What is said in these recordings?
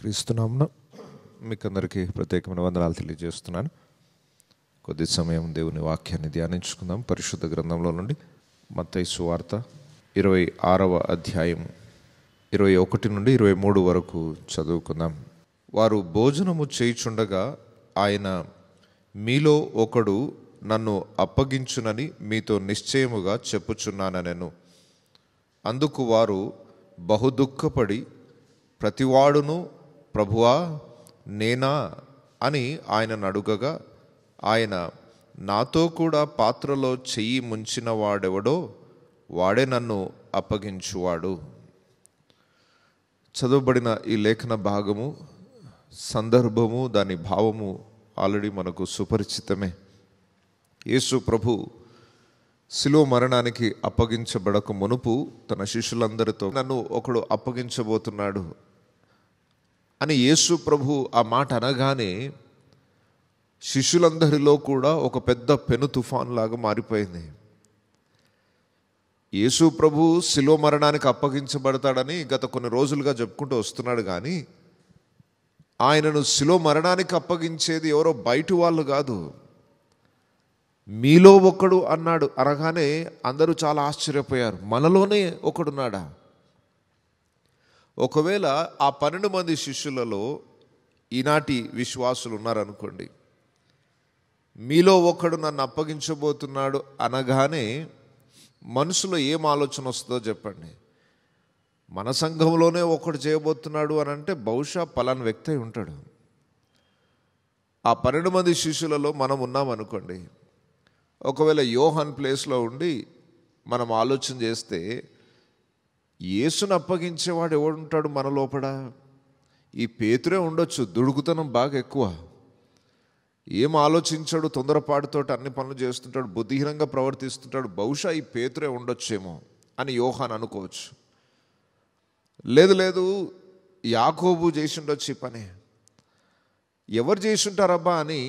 క్రీస్తునామున మీకు అందరికీ ప్రత్యేకమైన వందనాలు తెలియజేస్తున్నాను కొద్ది సమయం దేవుని వాక్యాన్ని ధ్యానించుకుందాం పరిశుద్ధ గ్రంథంలో నుండి మత్తైసు వార్త ఇరవై ఆరవ అధ్యాయం ఇరవై ఒకటి నుండి ఇరవై మూడు వరకు చదువుకుందాం వారు భోజనము చేయిచుండగా ఆయన మీలో ఒకడు నన్ను అప్పగించునని మీతో నిశ్చయముగా నేను అందుకు వారు బహుదుఃఖపడి ప్రతివాడును ప్రభువా నేనా అని ఆయనను అడుగగా ఆయన నాతో కూడా పాత్రలో చెయ్యి ముంచిన వాడెవడో వాడే నన్ను అప్పగించువాడు చదువుబడిన ఈ లేఖన భాగము సందర్భము దాని భావము ఆల్రెడీ మనకు సుపరిచితమే యేసు ప్రభు శిలో మరణానికి అప్పగించబడక మునుపు తన శిష్యులందరితో నన్ను ఒకడు అప్పగించబోతున్నాడు అని యేసు ప్రభు ఆ మాట అనగానే శిష్యులందరిలో కూడా ఒక పెద్ద పెను తుఫాన్ లాగా మారిపోయింది యేసు ప్రభు శిలో మరణానికి అప్పగించబడతాడని గత కొన్ని రోజులుగా చెప్పుకుంటూ వస్తున్నాడు కానీ ఆయనను శిలో మరణానికి అప్పగించేది ఎవరో బయట వాళ్ళు కాదు మీలో ఒకడు అన్నాడు అనగానే అందరూ చాలా ఆశ్చర్యపోయారు మనలోనే ఒకడున్నాడా ఒకవేళ ఆ పన్నెండు మంది శిష్యులలో ఈనాటి విశ్వాసులు ఉన్నారనుకోండి మీలో ఒకడు నన్ను అప్పగించబోతున్నాడు అనగానే మనసులో ఏం ఆలోచన వస్తుందో చెప్పండి మన సంఘంలోనే ఒకడు చేయబోతున్నాడు అని అంటే బహుశా పలాన్ వ్యక్తి ఉంటాడు ఆ పన్నెండు మంది శిష్యులలో మనం ఉన్నామనుకోండి ఒకవేళ యోహన్ ప్లేస్లో ఉండి మనం ఆలోచన చేస్తే యేసును అప్పగించేవాడు ఎవడు ఉంటాడు మన లోపల ఈ పేతురే ఉండొచ్చు దుడుకుతనం బాగా ఎక్కువ ఏం ఆలోచించాడు తొందరపాటుతో అన్ని పనులు చేస్తుంటాడు బుద్ధిహీనంగా ప్రవర్తిస్తుంటాడు బహుశా ఈ పేతురే ఉండొచ్చేమో అని యోహాన్ అనుకోవచ్చు లేదు లేదు యాకోబు చేసిండొచ్చు ఈ పని ఎవరు చేసింటారబ్బా అని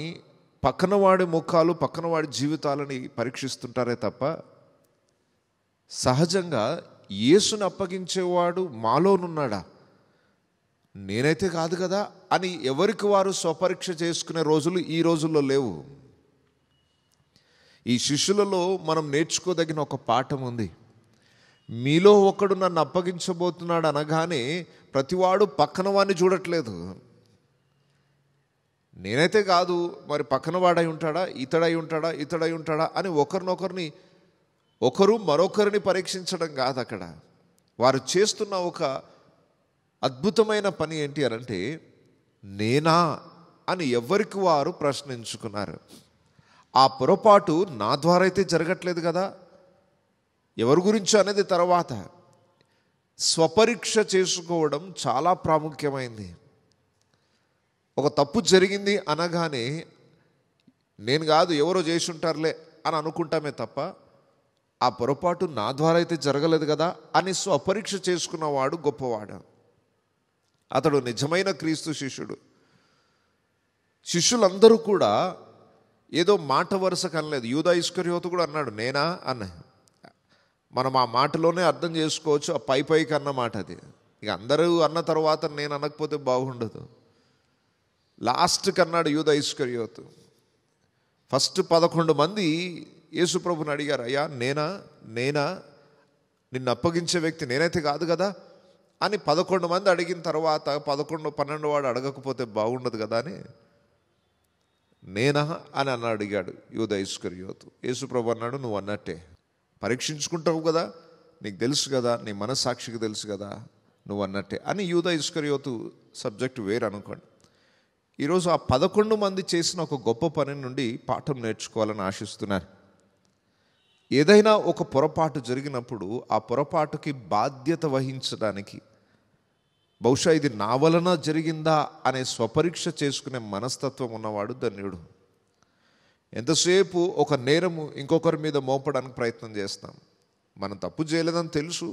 పక్కనవాడి ముఖాలు పక్కనవాడి జీవితాలని పరీక్షిస్తుంటారే తప్ప సహజంగా యేసును అప్పగించేవాడు మాలోనున్నాడా నేనైతే కాదు కదా అని ఎవరికి వారు స్వపరీక్ష చేసుకునే రోజులు ఈ రోజుల్లో లేవు ఈ శిష్యులలో మనం నేర్చుకోదగిన ఒక పాఠం ఉంది మీలో ఒకడు నన్ను అప్పగించబోతున్నాడు అనగానే ప్రతివాడు పక్కన వాడిని చూడట్లేదు నేనైతే కాదు మరి పక్కన వాడై ఉంటాడా ఇతడై ఉంటాడా ఇతడై ఉంటాడా అని ఒకరినొకరిని ఒకరు మరొకరిని పరీక్షించడం కాదు అక్కడ వారు చేస్తున్న ఒక అద్భుతమైన పని ఏంటి అనంటే నేనా అని ఎవరికి వారు ప్రశ్నించుకున్నారు ఆ పొరపాటు నా ద్వారా అయితే జరగట్లేదు కదా ఎవరి గురించి అనేది తర్వాత స్వపరీక్ష చేసుకోవడం చాలా ప్రాముఖ్యమైంది ఒక తప్పు జరిగింది అనగానే నేను కాదు ఎవరో చేసి ఉంటారులే అని అనుకుంటామే తప్ప ఆ పొరపాటు నా ద్వారా అయితే జరగలేదు కదా అని స్వపరీక్ష చేసుకున్నవాడు గొప్పవాడు అతడు నిజమైన క్రీస్తు శిష్యుడు శిష్యులందరూ కూడా ఏదో మాట వరుస కనలేదు యూదా ఇస్కర్యోతు కూడా అన్నాడు నేనా అన్న మనం ఆ మాటలోనే అర్థం చేసుకోవచ్చు ఆ పై పైకి అన్న మాట అది ఇక అందరూ అన్న తర్వాత నేను అనకపోతే బాగుండదు లాస్ట్కి అన్నాడు యూదా ఇస్కర్యోతు ఫస్ట్ పదకొండు మంది యేసు ప్రభుని అడిగారు అయ్యా నేనా నేనా నిన్ను అప్పగించే వ్యక్తి నేనైతే కాదు కదా అని పదకొండు మంది అడిగిన తర్వాత పదకొండు పన్నెండు వాడు అడగకపోతే బాగుండదు కదా అని నేనా అని అన్న అడిగాడు యోధ ఇస్కర్యోతు యేసుప్రభు అన్నాడు నువ్వు అన్నట్టే పరీక్షించుకుంటావు కదా నీకు తెలుసు కదా నీ మనస్సాక్షికి తెలుసు కదా నువ్వు అన్నట్టే అని యూధ ఇస్కర్యోతు సబ్జెక్ట్ వేరు అనుకోండి ఈరోజు ఆ పదకొండు మంది చేసిన ఒక గొప్ప పని నుండి పాఠం నేర్చుకోవాలని ఆశిస్తున్నారు ఏదైనా ఒక పొరపాటు జరిగినప్పుడు ఆ పొరపాటుకి బాధ్యత వహించడానికి బహుశా ఇది నా వలన జరిగిందా అనే స్వపరీక్ష చేసుకునే మనస్తత్వం ఉన్నవాడు ధన్యుడు ఎంతసేపు ఒక నేరము ఇంకొకరి మీద మోపడానికి ప్రయత్నం చేస్తాం మనం తప్పు చేయలేదని తెలుసు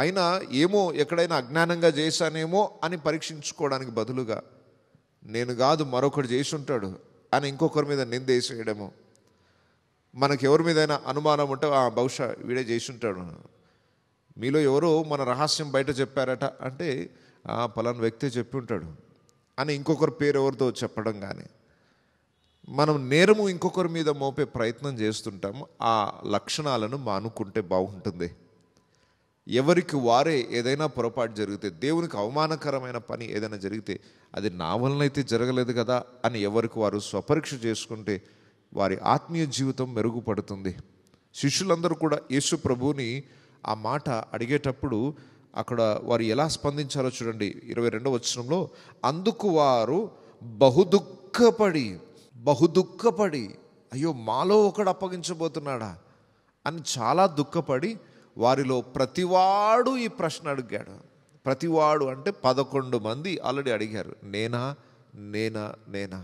అయినా ఏమో ఎక్కడైనా అజ్ఞానంగా చేశానేమో అని పరీక్షించుకోవడానికి బదులుగా నేను కాదు మరొకడు చేసి ఉంటాడు అని ఇంకొకరి మీద నిందేసేయడము మనకి ఎవరి మీదైనా అనుమానం ఉంటే బహుశా వీడే చేసి ఉంటాడు మీలో ఎవరో మన రహస్యం బయట చెప్పారట అంటే ఆ పలాను వ్యక్తి చెప్పి ఉంటాడు అని ఇంకొకరి పేరు ఎవరితో చెప్పడం కానీ మనం నేరము ఇంకొకరి మీద మోపే ప్రయత్నం చేస్తుంటాము ఆ లక్షణాలను మానుకుంటే బాగుంటుంది ఎవరికి వారే ఏదైనా పొరపాటు జరిగితే దేవునికి అవమానకరమైన పని ఏదైనా జరిగితే అది నా వలనైతే జరగలేదు కదా అని ఎవరికి వారు స్వపరీక్ష చేసుకుంటే వారి ఆత్మీయ జీవితం మెరుగుపడుతుంది శిష్యులందరూ కూడా యేసు ప్రభువుని ఆ మాట అడిగేటప్పుడు అక్కడ వారు ఎలా స్పందించాలో చూడండి ఇరవై రెండవ వచ్చరంలో అందుకు వారు బహుదుఃఖపడి బహుదుఃఖపడి అయ్యో మాలో ఒకడు అప్పగించబోతున్నాడా అని చాలా దుఃఖపడి వారిలో ప్రతివాడు ఈ ప్రశ్న అడిగాడు ప్రతివాడు అంటే పదకొండు మంది ఆల్రెడీ అడిగారు నేనా నేనా నేనా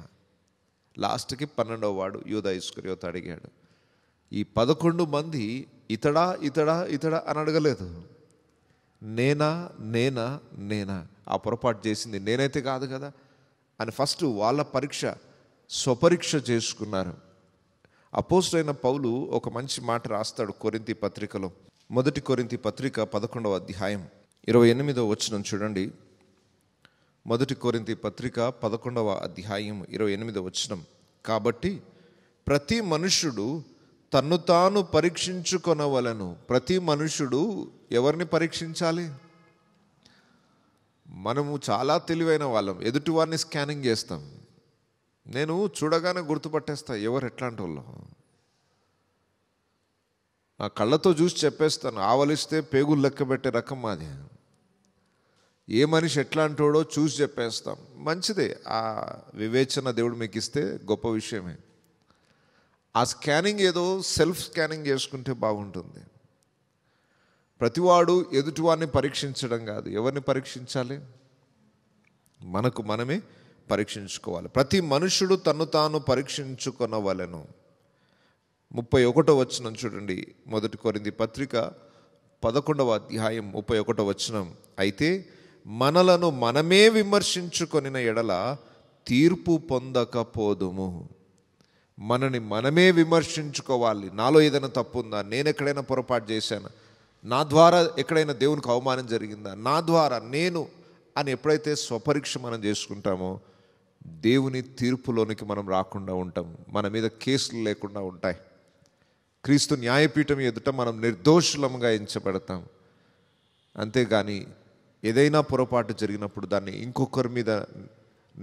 లాస్ట్కి పన్నెండవ వాడు యూదా ఇస్కర్యోత అడిగాడు ఈ పదకొండు మంది ఇతడా ఇతడా ఇతడా అని అడగలేదు నేనా నేనా నేనా ఆ పొరపాటు చేసింది నేనైతే కాదు కదా అని ఫస్ట్ వాళ్ళ పరీక్ష స్వపరీక్ష చేసుకున్నారు అపోజ్ అయిన పౌలు ఒక మంచి మాట రాస్తాడు కొరింతి పత్రికలో మొదటి కొరింతి పత్రిక పదకొండవ అధ్యాయం ఇరవై ఎనిమిదవ వచ్చినం చూడండి మొదటి కోరింతి పత్రిక పదకొండవ అధ్యాయం ఇరవై ఎనిమిది వచ్చినం కాబట్టి ప్రతి మనుష్యుడు తన్ను తాను పరీక్షించుకొనవలను ప్రతి మనుష్యుడు ఎవరిని పరీక్షించాలి మనము చాలా తెలివైన వాళ్ళం ఎదుటివారిని స్కానింగ్ చేస్తాం నేను చూడగానే గుర్తుపట్టేస్తా ఎవరు ఎట్లాంటి వాళ్ళు నా కళ్ళతో చూసి చెప్పేస్తాను ఆవలిస్తే పేగులు లెక్క పెట్టే రకం మాది ఏ మనిషి ఎట్లా అంటాడో చూసి చెప్పేస్తాం మంచిదే ఆ వివేచన దేవుడు మీకు ఇస్తే గొప్ప విషయమే ఆ స్కానింగ్ ఏదో సెల్ఫ్ స్కానింగ్ చేసుకుంటే బాగుంటుంది ప్రతివాడు ఎదుటివాడిని పరీక్షించడం కాదు ఎవరిని పరీక్షించాలి మనకు మనమే పరీక్షించుకోవాలి ప్రతి మనుషుడు తను తాను పరీక్షించుకొనవలను ముప్పై ఒకటో వచనం చూడండి మొదటి కొరింది పత్రిక పదకొండవ అధ్యాయం ముప్పై ఒకటో వచనం అయితే మనలను మనమే విమర్శించుకొనిన ఎడల తీర్పు పొందకపోదుము మనని మనమే విమర్శించుకోవాలి నాలో ఏదైనా తప్పు ఉందా నేను ఎక్కడైనా పొరపాటు చేశాను నా ద్వారా ఎక్కడైనా దేవునికి అవమానం జరిగిందా నా ద్వారా నేను అని ఎప్పుడైతే స్వపరీక్ష మనం చేసుకుంటామో దేవుని తీర్పులోనికి మనం రాకుండా ఉంటాం మన మీద కేసులు లేకుండా ఉంటాయి క్రీస్తు న్యాయపీఠం ఎదుట మనం నిర్దోషులముగా ఎంచబడతాం అంతేగాని ఏదైనా పొరపాటు జరిగినప్పుడు దాన్ని ఇంకొకరి మీద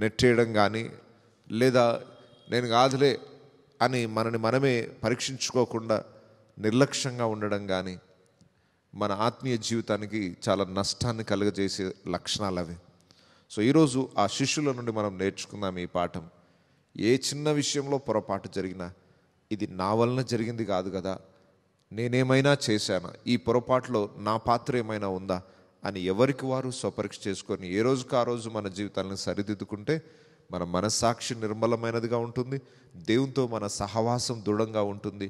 నెట్టేయడం కానీ లేదా నేను కాదులే అని మనని మనమే పరీక్షించుకోకుండా నిర్లక్ష్యంగా ఉండడం కానీ మన ఆత్మీయ జీవితానికి చాలా నష్టాన్ని కలుగజేసే లక్షణాలు అవి సో ఈరోజు ఆ శిష్యుల నుండి మనం నేర్చుకుందాం ఈ పాఠం ఏ చిన్న విషయంలో పొరపాటు జరిగినా ఇది నా వలన జరిగింది కాదు కదా నేనేమైనా చేశాను ఈ పొరపాటులో నా పాత్ర ఏమైనా ఉందా అని ఎవరికి వారు స్వపరీక్ష చేసుకొని ఏ రోజుకు ఆ రోజు మన జీవితాలను సరిదిద్దుకుంటే మన మనస్సాక్షి నిర్మలమైనదిగా ఉంటుంది దేవునితో మన సహవాసం దృఢంగా ఉంటుంది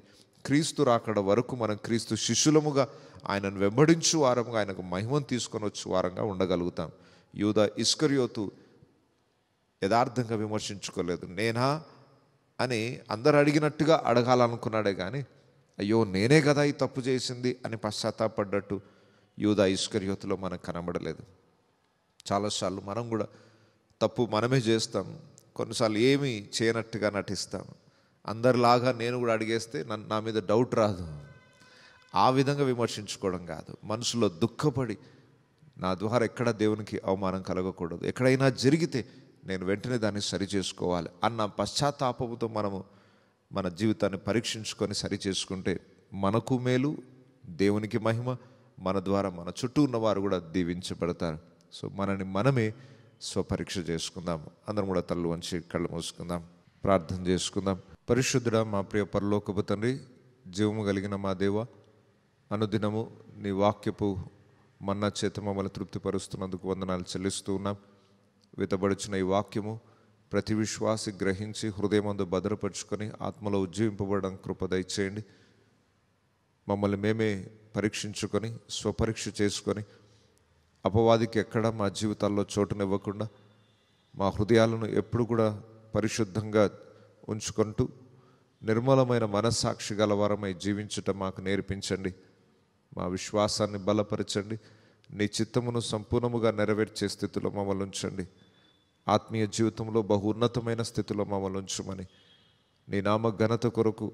క్రీస్తు రాకడ వరకు మనం క్రీస్తు శిష్యులముగా ఆయనను వెంబడించు వారముగా ఆయనకు మహిమను తీసుకొని వచ్చి వారంగా ఉండగలుగుతాం యూద ఇస్కరియోతు యథార్థంగా విమర్శించుకోలేదు నేనా అని అందరు అడిగినట్టుగా అడగాలనుకున్నాడే కానీ అయ్యో నేనే కదా ఈ తప్పు చేసింది అని పశ్చాత్తాపడ్డట్టు యూదా ఐశ్వర్యోతలో మనకు కనబడలేదు చాలాసార్లు మనం కూడా తప్పు మనమే చేస్తాం కొన్నిసార్లు ఏమి చేయనట్టుగా నటిస్తాం అందరిలాగా నేను కూడా అడిగేస్తే నన్ను నా మీద డౌట్ రాదు ఆ విధంగా విమర్శించుకోవడం కాదు మనసులో దుఃఖపడి నా ద్వారా ఎక్కడ దేవునికి అవమానం కలగకూడదు ఎక్కడైనా జరిగితే నేను వెంటనే దాన్ని సరి చేసుకోవాలి అన్న పశ్చాత్తాపముతో మనము మన జీవితాన్ని పరీక్షించుకొని సరి చేసుకుంటే మనకు మేలు దేవునికి మహిమ మన ద్వారా మన చుట్టూ ఉన్నవారు కూడా దీవించబడతారు సో మనని మనమే స్వపరీక్ష చేసుకుందాం అందరం కూడా తల్లు వంచి కళ్ళు మూసుకుందాం ప్రార్థన చేసుకుందాం పరిశుద్ధుడ మా ప్రియ పరలోకపు తండ్రి జీవము కలిగిన మా దేవ అనుదినము నీ వాక్యపు మన్న చేత మమ్మల్ని తృప్తిపరుస్తున్నందుకు వందనాలు చెల్లిస్తూ ఉన్నాం వితబడిచిన ఈ వాక్యము ప్రతి విశ్వాసి గ్రహించి హృదయమందు భద్రపరుచుకొని ఆత్మలో ఉజ్జీవింపబడడం కృపదయచేయండి మమ్మల్ని మేమే పరీక్షించుకొని స్వపరీక్ష చేసుకొని అపవాదికి ఎక్కడ మా జీవితాల్లో చోటునివ్వకుండా మా హృదయాలను ఎప్పుడు కూడా పరిశుద్ధంగా ఉంచుకుంటూ నిర్మలమైన మనస్సాక్షి గలవారమై జీవించుట మాకు నేర్పించండి మా విశ్వాసాన్ని బలపరచండి నీ చిత్తమును సంపూర్ణముగా నెరవేర్చే స్థితిలో మమ్మల్ని ఉంచండి ఆత్మీయ జీవితంలో బహు ఉన్నతమైన స్థితిలో మమ్మల్ని ఉంచమని నీ నామ ఘనత కొరకు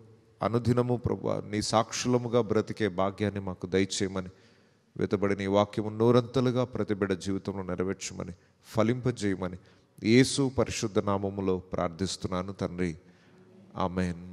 అనుదినము ప్రభు నీ సాక్షులముగా బ్రతికే భాగ్యాన్ని మాకు దయచేయమని వెతబడి నీ వాక్యము నూరంతలుగా ప్రతిబిడ జీవితంలో నెరవేర్చమని ఫలింపజేయమని యేసు పరిశుద్ధ నామములో ప్రార్థిస్తున్నాను తండ్రి ఆమెన్